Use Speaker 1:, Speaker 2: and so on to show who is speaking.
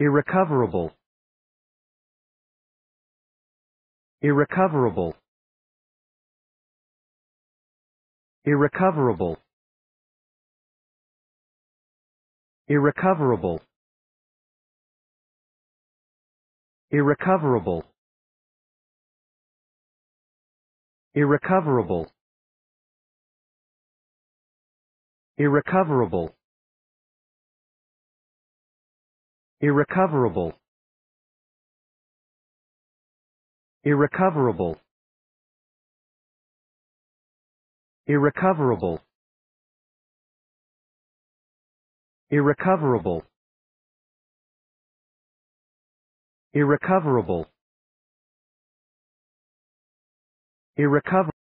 Speaker 1: irrecoverable irrecoverable irrecoverable irrecoverable irrecoverable irrecoverable irrecoverable irrecoverable irrecoverable irrecoverable irrecoverable irrecoverable irrecoverable